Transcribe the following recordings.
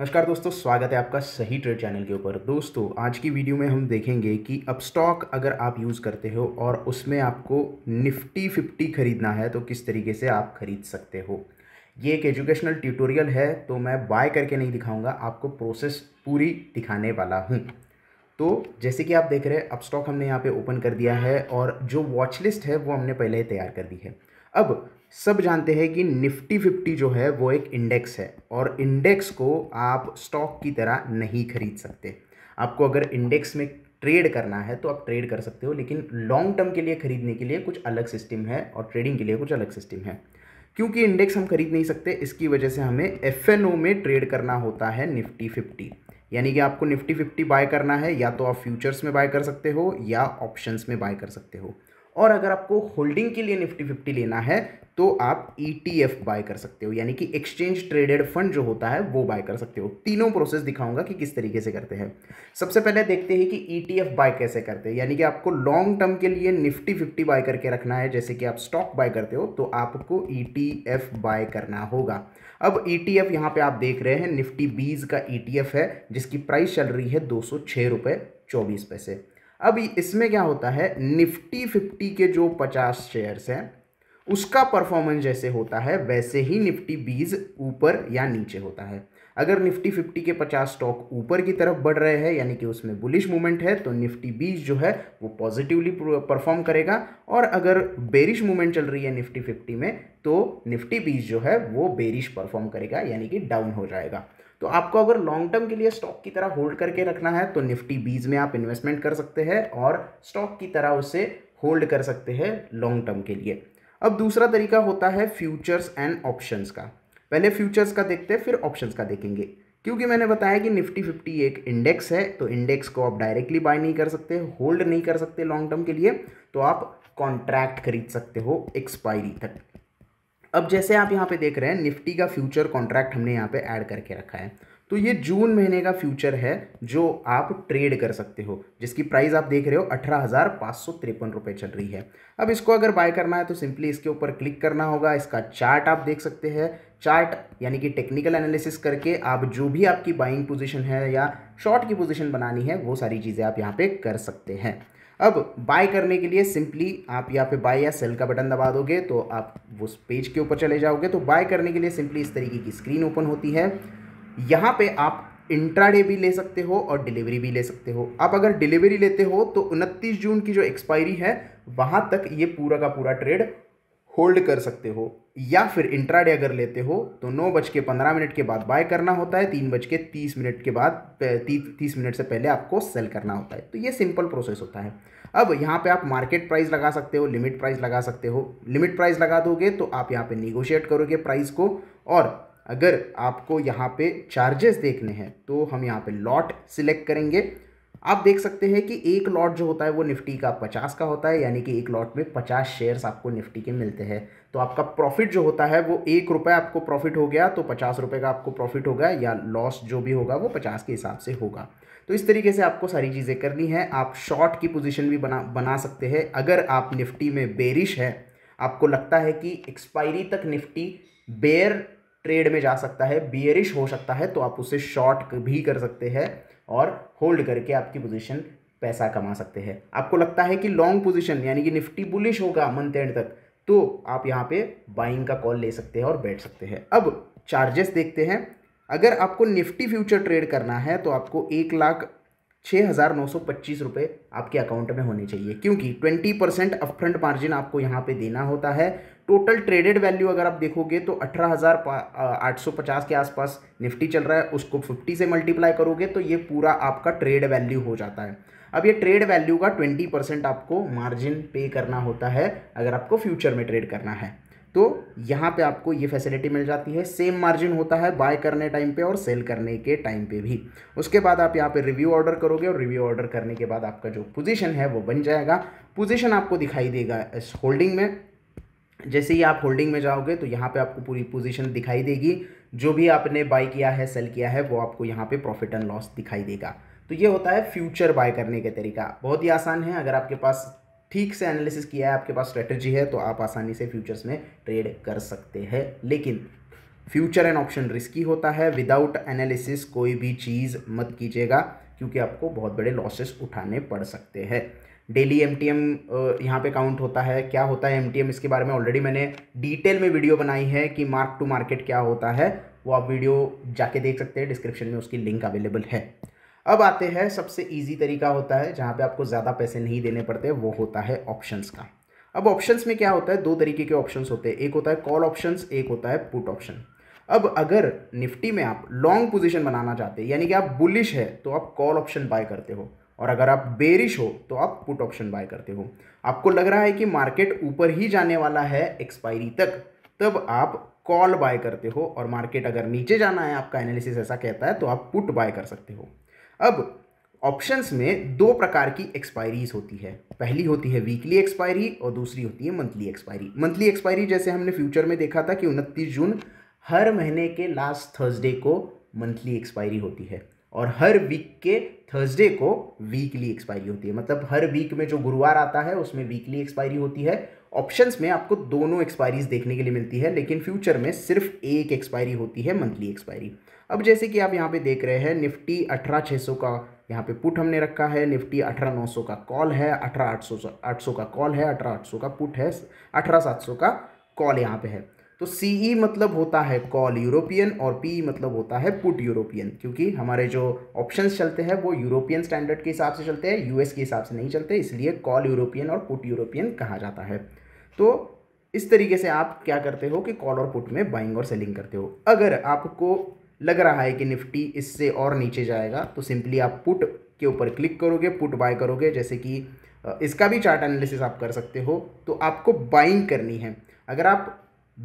नमस्कार दोस्तों स्वागत है आपका सही ट्रेड चैनल के ऊपर दोस्तों आज की वीडियो में हम देखेंगे कि अब स्टॉक अगर आप यूज़ करते हो और उसमें आपको निफ्टी फिफ्टी ख़रीदना है तो किस तरीके से आप ख़रीद सकते हो ये एक एजुकेशनल ट्यूटोरियल है तो मैं बाय करके नहीं दिखाऊंगा आपको प्रोसेस पूरी दिखाने वाला हूँ तो जैसे कि आप देख रहे हैं अब स्टॉक हमने यहाँ पर ओपन कर दिया है और जो वॉच लिस्ट है वो हमने पहले ही तैयार कर दी है अब सब जानते हैं कि निफ्टी फिफ्टी जो है वो एक इंडेक्स है और इंडेक्स को आप स्टॉक की तरह नहीं खरीद सकते आपको अगर इंडेक्स में ट्रेड करना है तो आप ट्रेड कर सकते हो लेकिन लॉन्ग टर्म के लिए खरीदने के लिए कुछ अलग सिस्टम है और ट्रेडिंग के लिए कुछ अलग सिस्टम है क्योंकि इंडेक्स हम खरीद नहीं सकते इसकी वजह से हमें एफ में ट्रेड करना होता है निफ्टी फिफ्टी यानी कि आपको निफ्टी फिफ्टी बाय करना है या तो आप फ्यूचर्स में बाय कर सकते हो या ऑप्शंस में बाय कर सकते हो और अगर आपको होल्डिंग के लिए निफ्टी फिफ्टी लेना है तो आप ई e बाय कर सकते हो यानी कि एक्सचेंज ट्रेडेड फंड जो होता है वो बाय कर सकते हो तीनों प्रोसेस दिखाऊंगा कि किस तरीके से करते हैं सबसे पहले देखते हैं कि ई e बाय कैसे करते हैं यानी कि आपको लॉन्ग टर्म के लिए निफ्टी फिफ्टी बाय करके रखना है जैसे कि आप स्टॉक बाय करते हो तो आपको ई e बाय करना होगा अब ई टी एफ यहाँ पर आप देख रहे हैं निफ्टी बीज का ई है जिसकी प्राइस चल रही है दो सौ रुपये चौबीस पैसे अब इसमें क्या होता है निफ्टी फिफ्टी के जो पचास शेयर्स हैं उसका परफॉर्मेंस जैसे होता है वैसे ही निफ्टी बीस ऊपर या नीचे होता है अगर निफ्टी फिफ्टी के पचास स्टॉक ऊपर की तरफ बढ़ रहे हैं यानी कि उसमें बुलिश मूवमेंट है तो निफ्टी बीस जो है वो पॉजिटिवली परफॉर्म करेगा और अगर बेरिश मूवमेंट चल रही है निफ्टी फिफ्टी में तो निफ्टी बीस जो है वो बेरिश परफॉर्म करेगा यानी कि डाउन हो जाएगा तो आपको अगर लॉन्ग टर्म के लिए स्टॉक की तरह होल्ड करके रखना है तो निफ्टी बीज में आप इन्वेस्टमेंट कर सकते हैं और स्टॉक की तरह उसे होल्ड कर सकते हैं लॉन्ग टर्म के लिए अब दूसरा तरीका होता है फ्यूचर्स एंड ऑप्शंस का पहले फ्यूचर्स का देखते हैं फिर ऑप्शंस का देखेंगे क्योंकि मैंने बताया कि निफ्टी फिफ्टी एक इंडेक्स है तो इंडेक्स को आप डायरेक्टली बाय नहीं कर सकते होल्ड नहीं कर सकते लॉन्ग टर्म के लिए तो आप कॉन्ट्रैक्ट खरीद सकते हो एक्सपायरी तक अब जैसे आप यहाँ पे देख रहे हैं निफ्टी का फ्यूचर कॉन्ट्रैक्ट हमने यहाँ पे ऐड करके रखा है तो ये जून महीने का फ्यूचर है जो आप ट्रेड कर सकते हो जिसकी प्राइस आप देख रहे हो अठारह हज़ार पाँच सौ तिरपन रुपये चल रही है अब इसको अगर बाय करना है तो सिंपली इसके ऊपर क्लिक करना होगा इसका चार्ट आप देख सकते हैं चार्ट यानी कि टेक्निकल एनालिसिस करके आप जो भी आपकी बाइंग पोजीशन है या शॉर्ट की पोजीशन बनानी है वो सारी चीज़ें आप यहाँ पे कर सकते हैं अब बाय करने के लिए सिंपली आप यहाँ पे बाय या सेल का बटन दबा दोगे तो आप उस पेज के ऊपर चले जाओगे तो बाय करने के लिए सिंपली इस तरीके की स्क्रीन ओपन होती है यहाँ पे आप इंट्राडे भी ले सकते हो और डिलीवरी भी ले सकते हो आप अगर डिलीवरी लेते हो तो उनतीस जून की जो एक्सपायरी है वहाँ तक ये पूरा का पूरा ट्रेड होल्ड कर सकते हो या फिर इंट्राडे अगर लेते हो तो नौ बज के पंद्रह मिनट के बाद बाय करना होता है तीन बज के तीस मिनट के बाद ती, तीस मिनट से पहले आपको सेल करना होता है तो ये सिंपल प्रोसेस होता है अब यहाँ पे आप मार्केट प्राइस लगा सकते हो लिमिट प्राइस लगा सकते हो लिमिट प्राइस लगा दोगे तो आप यहाँ पे निगोशिएट करोगे प्राइस को और अगर आपको यहाँ पे चार्जेस देखने हैं तो हम यहाँ पे लॉट सिलेक्ट करेंगे आप देख सकते हैं कि एक लॉट जो होता है वो निफ्टी का पचास का होता है यानी कि एक लॉट में पचास शेयर्स आपको निफ्टी के मिलते हैं तो आपका प्रॉफिट जो होता है वो एक रुपये आपको प्रॉफिट हो गया तो पचास रुपये का आपको प्रॉफिट होगा या लॉस जो भी होगा वो पचास के हिसाब से होगा तो इस तरीके से आपको सारी चीज़ें करनी है आप शॉर्ट की पोजिशन भी बना बना सकते हैं अगर आप निफ्टी में बेरिश है आपको लगता है कि एक्सपायरी तक निफ्टी बेयर ट्रेड में जा सकता है बियरिश हो सकता है तो आप उसे शॉर्ट भी कर सकते हैं और होल्ड करके आपकी पोजीशन पैसा कमा सकते हैं आपको लगता है कि लॉन्ग पोजीशन यानी कि निफ्टी बुलिश होगा मंथ एंड तक तो आप यहाँ पे बाइंग का कॉल ले सकते हैं और बैठ सकते हैं अब चार्जेस देखते हैं अगर आपको निफ्टी फ्यूचर ट्रेड करना है तो आपको एक लाख छः हज़ार नौ सौ पच्चीस रुपये आपके अकाउंट में होने चाहिए क्योंकि ट्वेंटी परसेंट अपफ्रंट मार्जिन आपको यहाँ पे देना होता है टोटल ट्रेडेड वैल्यू अगर आप देखोगे तो अठारह हज़ार आठ सौ पचास के आसपास निफ्टी चल रहा है उसको फिफ्टी से मल्टीप्लाई करोगे तो ये पूरा आपका ट्रेड वैल्यू हो जाता है अब ये ट्रेड वैल्यू का ट्वेंटी परसेंट आपको मार्जिन पे करना होता है अगर आपको फ्यूचर में ट्रेड करना है तो यहाँ पे आपको ये फैसिलिटी मिल जाती है सेम मार्जिन होता है बाय करने टाइम पे और सेल करने के टाइम पे भी उसके बाद आप यहाँ पे रिव्यू ऑर्डर करोगे और रिव्यू ऑर्डर करने के बाद आपका जो पोजीशन है वो बन जाएगा पोजीशन आपको दिखाई देगा इस होल्डिंग में जैसे ही आप होल्डिंग में जाओगे तो यहाँ पे आपको पूरी पोजीशन दिखाई देगी जो भी आपने बाय किया है सेल किया है वो आपको यहाँ पे प्रॉफिट एंड लॉस दिखाई देगा तो ये होता है फ्यूचर बाय करने का तरीका बहुत ही आसान है अगर आपके पास ठीक से एनालिसिस किया है आपके पास स्ट्रेटजी है तो आप आसानी से फ्यूचर्स में ट्रेड कर सकते हैं लेकिन फ्यूचर एंड ऑप्शन रिस्की होता है विदाउट एनालिसिस कोई भी चीज़ मत कीजिएगा क्योंकि आपको बहुत बड़े लॉसेस उठाने पड़ सकते हैं डेली एम टी एम यहाँ पर काउंट होता है क्या होता है एम टी एम इसके बारे में ऑलरेडी मैंने डिटेल में वीडियो बनाई है कि मार्क टू मार्केट क्या होता है वो आप वीडियो जाके देख सकते हैं डिस्क्रिप्शन में उसकी लिंक अवेलेबल है अब आते हैं सबसे ईजी तरीका होता है जहाँ पर आपको ज़्यादा पैसे नहीं देने पड़ते वो होता है ऑप्शंस का अब ऑप्शंस में क्या होता है दो तरीके के ऑप्शंस होते हैं एक होता है कॉल ऑप्शंस एक होता है पुट ऑप्शन अब अगर निफ्टी में आप लॉन्ग पोजीशन बनाना चाहते हैं यानी कि आप बुलिश है तो आप कॉल ऑप्शन बाय करते हो और अगर आप बेरिश हो तो आप पुट ऑप्शन बाय करते हो आपको लग रहा है कि मार्केट ऊपर ही जाने वाला है एक्सपायरी तक तब आप कॉल बाय करते हो और मार्केट अगर नीचे जाना है आपका एनालिसिस ऐसा कहता है तो आप पुट बाय कर सकते हो अब ऑप्शंस में दो प्रकार की एक्सपायरीज होती है पहली होती है वीकली एक्सपायरी और दूसरी होती है मंथली एक्सपायरी मंथली एक्सपायरी जैसे हमने फ्यूचर में देखा था कि उनतीस जून हर महीने के लास्ट थर्सडे को मंथली एक्सपायरी होती है और हर वीक के थर्सडे को वीकली एक्सपायरी होती है मतलब हर वीक में जो गुरुवार आता है उसमें वीकली एक्सपायरी होती है ऑप्शंस में आपको दोनों एक्सपायरीज देखने के लिए मिलती है लेकिन फ्यूचर में सिर्फ एक एक्सपायरी होती है मंथली एक्सपायरी अब जैसे कि आप यहाँ पे देख रहे हैं निफ्टी अठारह छः सौ का यहाँ पे पुट हमने रखा है निफ्टी अठारह नौ सौ का कॉल है अठारह आठ सौ आठ सौ का कॉल है अठारह आठ सौ का पुट है अठारह सात सौ का कॉल यहाँ पे है तो सीई e मतलब होता है कॉल यूरोपियन और पी ई e मतलब होता है पुट यूरोपियन क्योंकि हमारे जो ऑप्शंस चलते हैं वो यूरोपियन स्टैंडर्ड के हिसाब से चलते हैं यूएस के हिसाब से नहीं चलते इसलिए कॉल यूरोपियन और पुट यूरोपियन कहा जाता है तो इस तरीके से आप क्या करते हो कि कॉल और पुट में बाइंग और सेलिंग करते हो अगर आपको लग रहा है कि निफ्टी इससे और नीचे जाएगा तो सिंपली आप पुट के ऊपर क्लिक करोगे पुट बाय करोगे जैसे कि इसका भी चार्ट एनालिसिस आप कर सकते हो तो आपको बाइंग करनी है अगर आप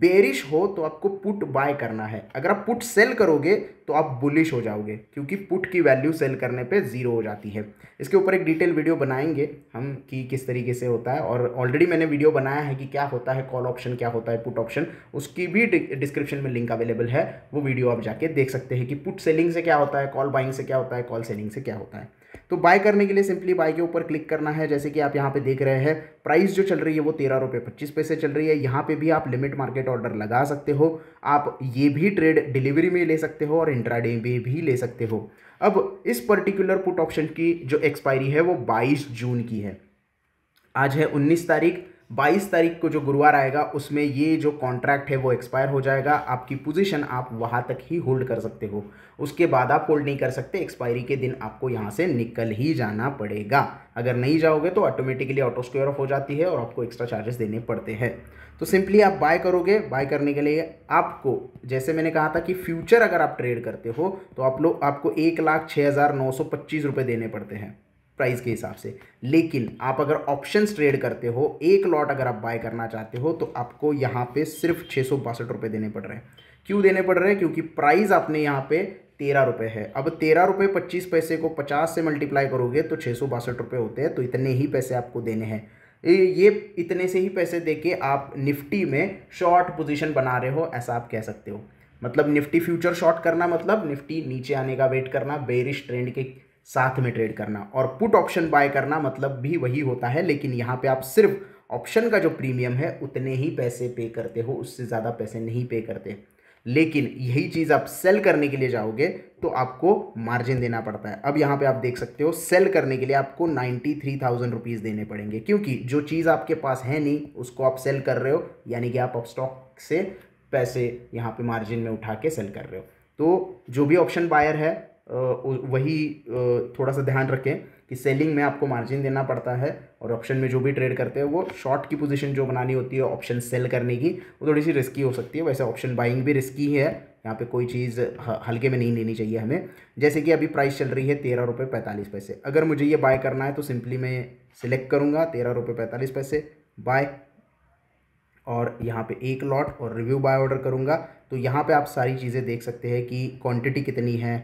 बेरिश हो तो आपको पुट बाय करना है अगर आप पुट सेल करोगे तो आप बुलिश हो जाओगे क्योंकि पुट की वैल्यू सेल करने पे ज़ीरो हो जाती है इसके ऊपर एक डिटेल वीडियो बनाएंगे हम कि किस तरीके से होता है और ऑलरेडी मैंने वीडियो बनाया है कि क्या होता है कॉल ऑप्शन क्या होता है पुट ऑप्शन उसकी भी डिस्क्रिप्शन में लिंक अवेलेबल है वो वीडियो आप जाके देख सकते हैं कि पुट सेलिंग से क्या होता है कॉल बाइंग से क्या होता है कॉल सेलिंग से क्या होता है तो बाय करने के लिए सिंपली बाय के ऊपर क्लिक करना है जैसे कि आप यहाँ पे देख रहे हैं प्राइस जो चल रही है वो तेरह रुपये पच्चीस पैसे चल रही है यहाँ पे भी आप लिमिट मार्केट ऑर्डर लगा सकते हो आप ये भी ट्रेड डिलीवरी में ले सकते हो और इंट्राडे में भी ले सकते हो अब इस पर्टिकुलर पुट ऑप्शन की जो एक्सपायरी है वो बाईस जून की है आज है उन्नीस तारीख बाईस तारीख को जो गुरुवार आएगा उसमें ये जो कॉन्ट्रैक्ट है वो एक्सपायर हो जाएगा आपकी पोजीशन आप वहाँ तक ही होल्ड कर सकते हो उसके बाद आप होल्ड नहीं कर सकते एक्सपायरी के दिन आपको यहाँ से निकल ही जाना पड़ेगा अगर नहीं जाओगे तो ऑटोमेटिकली ऑटो स्क्वेयर ऑफ हो जाती है और आपको एक्स्ट्रा चार्जेस देने पड़ते हैं तो सिंपली आप बाय करोगे बाय करने के लिए आपको जैसे मैंने कहा था कि फ्यूचर अगर आप ट्रेड करते हो तो आप लोग आपको एक लाख छः हज़ार नौ सौ पच्चीस रुपये देने पड़ते हैं प्राइस के हिसाब से लेकिन आप अगर ऑप्शंस ट्रेड करते हो एक लॉट अगर आप बाय करना चाहते हो तो आपको यहाँ पे सिर्फ छः सौ बासठ रुपये देने पड़ रहे हैं क्यों देने पड़ रहे हैं क्योंकि प्राइस आपने यहाँ पे तेरह रुपये है अब तेरह रुपये पच्चीस पैसे को पचास से मल्टीप्लाई करोगे तो छः सौ बासठ रुपये होते हैं तो इतने ही पैसे आपको देने हैं ये इतने से ही पैसे दे के आप निफ्टी में शॉर्ट पोजिशन बना रहे हो ऐसा आप कह सकते हो मतलब निफ्टी फ्यूचर शॉर्ट करना मतलब निफ्टी नीचे आने का वेट करना बेरिश ट्रेंड के साथ में ट्रेड करना और पुट ऑप्शन बाय करना मतलब भी वही होता है लेकिन यहाँ पे आप सिर्फ ऑप्शन का जो प्रीमियम है उतने ही पैसे पे करते हो उससे ज़्यादा पैसे नहीं पे करते लेकिन यही चीज़ आप सेल करने के लिए जाओगे तो आपको मार्जिन देना पड़ता है अब यहाँ पे आप देख सकते हो सेल करने के लिए आपको नाइन्टी थ्री थाउजेंड रुपीज़ देने पड़ेंगे क्योंकि जो चीज़ आपके पास है नहीं उसको आप सेल कर रहे हो यानी कि आप स्टॉक से पैसे यहाँ पे मार्जिन में उठा के सेल कर रहे हो तो जो भी ऑप्शन बायर है वही थोड़ा सा ध्यान रखें कि सेलिंग में आपको मार्जिन देना पड़ता है और ऑप्शन में जो भी ट्रेड करते हैं वो शॉर्ट की पोजीशन जो बनानी होती है ऑप्शन सेल करने की वो थोड़ी सी रिस्की हो सकती है वैसे ऑप्शन बाइंग भी रिस्की है यहाँ पे कोई चीज़ हल्के में नहीं लेनी चाहिए हमें जैसे कि अभी प्राइस चल रही है तेरह रुपये पैंतालीस पैसे अगर मुझे ये बाय करना है तो सिंपली मैं सिलेक्ट करूँगा तेरह रुपये पैंतालीस पैसे बाय और यहाँ पे एक लॉट और रिव्यू बाय ऑर्डर करूँगा तो यहाँ पे आप सारी चीज़ें देख सकते हैं कि क्वांटिटी कितनी है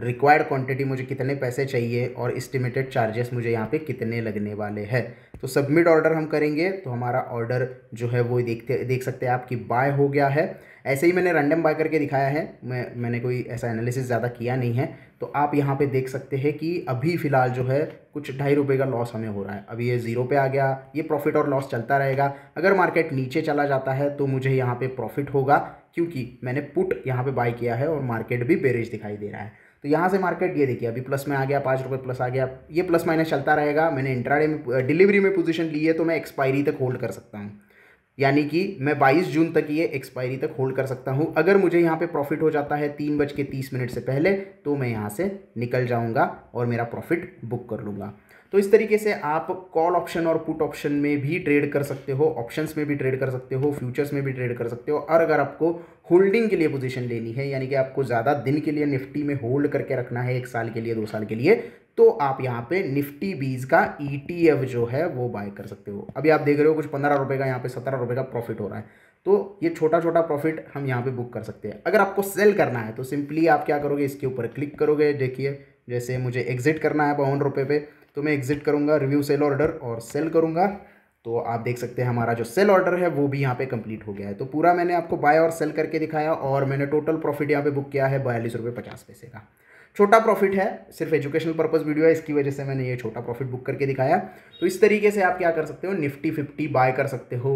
रिक्वायर्ड क्वांटिटी मुझे कितने पैसे चाहिए और इस्टिमेटेड चार्जेस मुझे यहाँ पे कितने लगने वाले हैं तो सबमिट ऑर्डर हम करेंगे तो हमारा ऑर्डर जो है वो देखते देख सकते हैं आप कि बाय हो गया है ऐसे ही मैंने रैंडम बाय करके दिखाया है मैं मैंने कोई ऐसा एनालिसिस ज़्यादा किया नहीं है तो आप यहाँ पर देख सकते हैं कि अभी फ़िलहाल जो है कुछ ढाई रुपये का लॉस हमें हो रहा है अभी ये ज़ीरो पर आ गया ये प्रॉफिट और लॉस चलता रहेगा अगर मार्केट नीचे चला जाता है तो मुझे यहाँ पर प्रॉफिट होगा क्योंकि मैंने पुट यहाँ पर बाय किया है और मार्केट भी बेरेज दिखाई दे रहा है तो यहाँ से मार्केट ये देखिए अभी प्लस में आ गया पाँच रुपये प्लस आ गया ये प्लस माइनस चलता रहेगा मैंने इंट्राडे में डिलीवरी में पोजीशन ली है तो मैं एक्सपायरी तक होल्ड कर सकता हूँ यानी कि मैं बाईस जून तक ये एक्सपायरी तक होल्ड कर सकता हूँ अगर मुझे यहाँ पे प्रॉफिट हो जाता है तीन बज के तीस मिनट से पहले तो मैं यहाँ से निकल जाऊँगा और मेरा प्रॉफिट बुक कर लूँगा तो इस तरीके से आप कॉल ऑप्शन और पुट ऑप्शन में भी ट्रेड कर सकते हो ऑप्शंस में भी ट्रेड कर सकते हो फ्यूचर्स में भी ट्रेड कर सकते हो और अगर आपको होल्डिंग के लिए पोजीशन लेनी है यानी कि आपको ज़्यादा दिन के लिए निफ्टी में होल्ड करके रखना है एक साल के लिए दो साल के लिए तो आप यहाँ पे निफ्टी बीज का ईटीएफ e जो है वो बाय कर सकते हो अभी आप देख रहे हो कुछ पंद्रह रुपये का यहाँ पे सत्रह रुपये का प्रॉफिट हो रहा है तो ये छोटा छोटा प्रॉफिट हम यहाँ पे बुक कर सकते हैं अगर आपको सेल करना है तो सिंपली आप क्या करोगे इसके ऊपर क्लिक करोगे देखिए जैसे मुझे एग्जिट करना है बावन रुपये पे तो मैं एग्जिट करूँगा रिव्यू सेल ऑर्डर और सेल करूँगा तो आप देख सकते हैं हमारा जो सेल ऑर्डर है वो भी यहाँ पे कंप्लीट हो गया है तो पूरा मैंने आपको बाय और सेल करके दिखाया और मैंने टोटल प्रॉफिट यहाँ पे बुक किया है बयालीस रुपये पचास पैसे का छोटा प्रॉफिट है सिर्फ एजुकेशनल पर्पज़ वीडियो है इसकी वजह से मैंने ये छोटा प्रॉफिट बुक करके दिखाया तो इस तरीके से आप क्या कर सकते हो निफ्टी फिफ्टी बाय कर सकते हो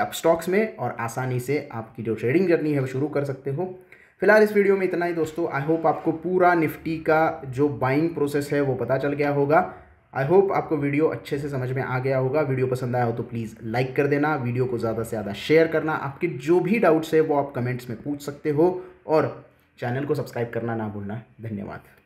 आप स्टॉक्स में और आसानी से आपकी जो ट्रेडिंग जर्नी है वो शुरू कर सकते हो फिलहाल इस वीडियो में इतना ही दोस्तों आई होप आपको पूरा निफ्टी का जो बाइंग प्रोसेस है वो पता चल गया होगा आई होप आपको वीडियो अच्छे से समझ में आ गया होगा वीडियो पसंद आया हो तो प्लीज़ लाइक कर देना वीडियो को ज़्यादा से ज़्यादा शेयर करना आपके जो भी डाउट्स है वो आप कमेंट्स में पूछ सकते हो और चैनल को सब्सक्राइब करना ना भूलना धन्यवाद